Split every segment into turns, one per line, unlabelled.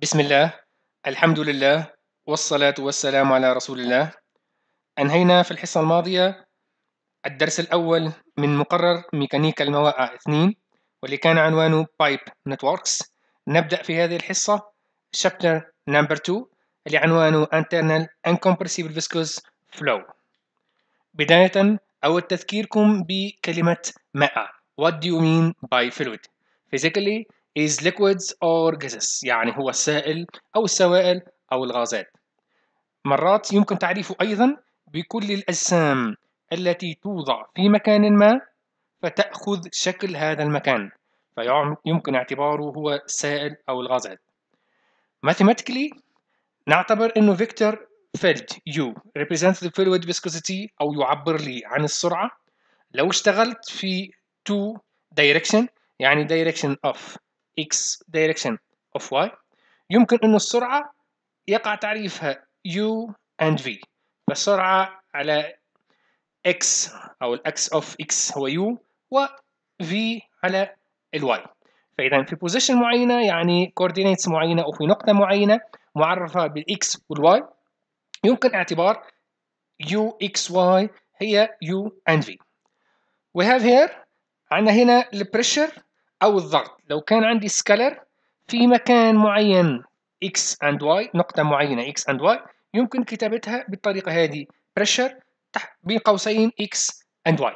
بسم الله الحمد لله والصلاة والسلام على رسول الله أنهينا في الحصة الماضية الدرس الأول من مقرر ميكانيكا الموائع 2 واللي كان عنوانه Pipe Networks نبدأ في هذه الحصة Chapter Number 2 اللي عنوانه Internal Incompressible Viscous Flow بداية أود تذكيركم بكلمة ماء What do you mean by fluid؟ Physically is liquids or gases يعني هو السائل أو السوائل أو الغازات مرات يمكن تعريفه أيضا بكل الأجسام التي توضع في مكان ما فتأخذ شكل هذا المكان فيمكن اعتباره هو السائل أو الغازات mathematically نعتبر أنه vector field U represents the fluid viscosity أو يعبر لي عن السرعة لو اشتغلت في two direction يعني direction of x direction of y يمكن أن السرعة يقع تعريفها u and v فالسرعة على x أو x of x هو u و v على الy فإذا في position معينة يعني coordinates معينة أو في نقطة معينة معرفة بالx والy يمكن اعتبار u x y هي u and v. We have here عندنا هنا pressure أو الضغط لو كان عندي سكالر في مكان معين x and y نقطة معينة x and y يمكن كتابتها بالطريقة هذه pressure تحت بين قوسين x and y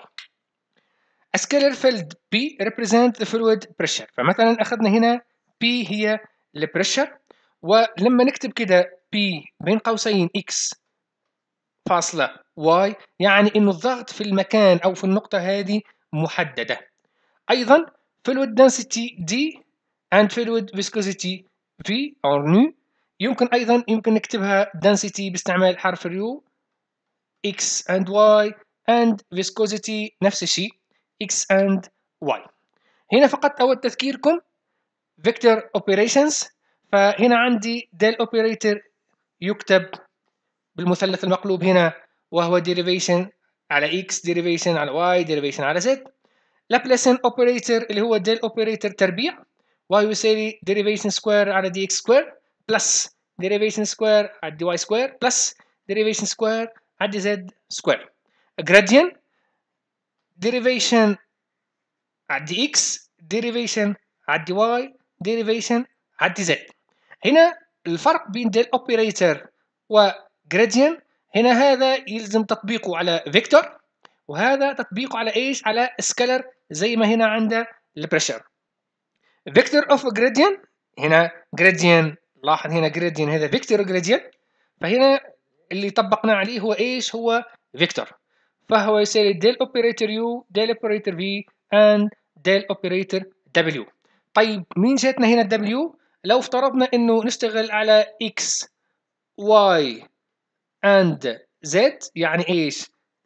A scalar field P represent the fluid pressure فمثلا أخذنا هنا P هي pressure ولما نكتب كده P بين قوسين x فاصلة y يعني إنه الضغط في المكان أو في النقطة هذه محددة أيضا fluid density D and fluid viscosity V or nu يمكن أيضا يمكن نكتبها density باستعمال حرف اليو X and Y and viscosity نفس الشيء X and Y هنا فقط أود تذكيركم vector operations فهنا عندي del operator يكتب بالمثلث المقلوب هنا وهو derivation على x derivation على y derivation على z لابلاسين اوبريتر اللي هو ديل اوبريتر تربيع واي يساوي ديريفيشن سكوير على دي اكس سكوير بلس ديريفيشن سكوير على دي واي سكوير بلس ديريفيشن سكوير على دي زد سكوير جراديان ديريفيشن على دي اكس ديريفيشن على دي واي ديريفيشن على دي زد هنا الفرق بين ديل اوبريتور وجراديان هنا هذا يلزم تطبيقه على فيكتور وهذا تطبيقه على ايش على سكالر زي ما هنا عند البريشر فيكتور اوف جريديان هنا جريديان لاحظ هنا جريديان هذا فيكتور جريديان فهنا اللي طبقنا عليه هو ايش هو فيكتور فهو يساوي ديل اوبريتور يو ديل اوبريتور في اند ديل اوبريتور دبليو طيب مين جاتنا هنا دبليو؟ لو افترضنا انه نشتغل على اكس واي اند زد يعني ايش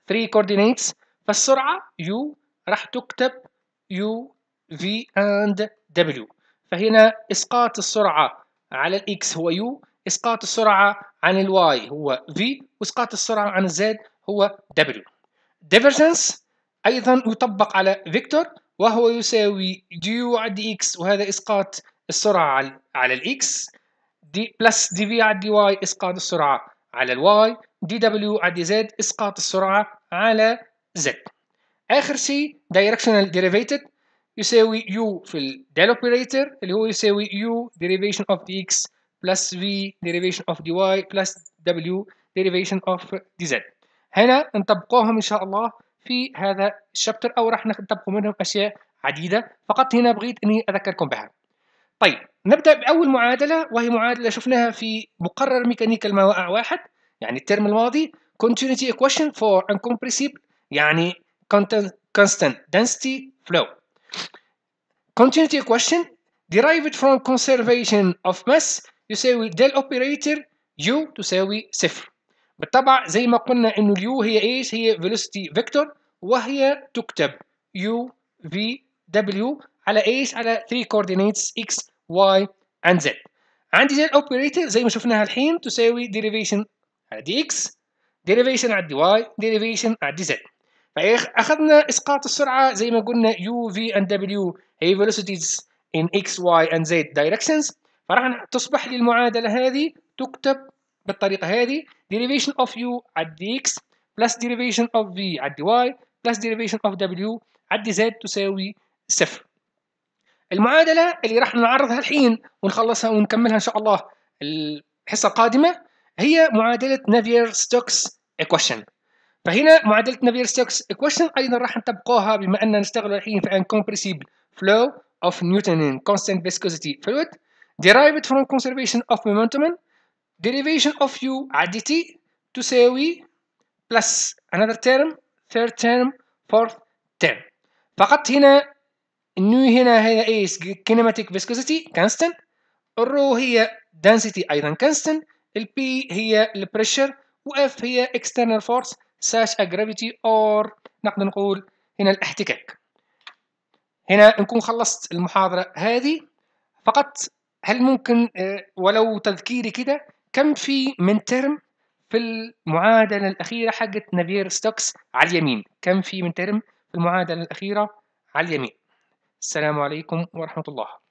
3 coordinates فالسرعة U راح تكتب U V and W فهنا إسقاط السرعة على X هو U إسقاط السرعة عن Y هو V وإسقاط السرعة عن Z هو W divergence أيضا يطبق على فيكتور وهو يساوي du على dx وهذا إسقاط السرعة على x دي بلس دي في على دي إسقاط السرعة على الواي دي دبليو على دي إسقاط السرعة على Z آخر شيء directional derivative يساوي U في ال اوبريتور اللي هو يساوي U derivation of X plus V derivation of dy plus W derivation of dz هنا نطبقوهم إن شاء الله في هذا الشابتر أو راح نطبقوا منهم أشياء عديدة فقط هنا بغيت أني أذكركم بها طيب نبدأ بأول معادلة وهي معادلة شفناها في مقرر ميكانيكا الموائع واحد يعني الترم الماضي continuity equation for incompressible يعني constant density flow continuity equation derived from conservation of mass يساوي del operator u تساوي صفر بالطبع زي ما قلنا انه اليو هي ايش هي velocity vector وهي تكتب u v w على ايش على 3 coordinates x y and z عندي del operator زي ما شفناها الحين تساوي derivation على dx ديريفيشن على الدي واي ديريفيشن على الدي زد فاخذنا اسقاط السرعه زي ما قلنا يو في ان دبليو هي فيلوسيتيز ان اكس واي اند زد دايركشنز فراح تصبح لي المعادله هذه تكتب بالطريقه هذه derivation of u at dx plus derivation of v at dy plus derivation of w at dz تساوي صفر المعادله اللي راح نعرضها الحين ونخلصها ونكملها ان شاء الله الحصه القادمه هي معادله نافير ستوكس equation فهنا معادله نافير ستوكس equation ايضا راح نطبقوها بما اننا نشتغل الحين في ان compressible flow of Newton in constant viscosity fluid derived from conservation of momentum derivation of u على dt تساوي plus another term third term fourth term فقط هنا النيو هنا هي ايش كينيماتيك فيسكوزيتي كانستنت الرو هي density ايضا كانستنت البي هي البريشر F هي external force such a gravity or نقدر نقول هنا الاحتكاك هنا نكون خلصت المحاضرة هذه فقط هل ممكن آه، ولو تذكيري كده كم في من ترم في المعادلة الأخيرة حقت نافير ستوكس على اليمين كم في من ترم في المعادلة الأخيرة على اليمين السلام عليكم ورحمة الله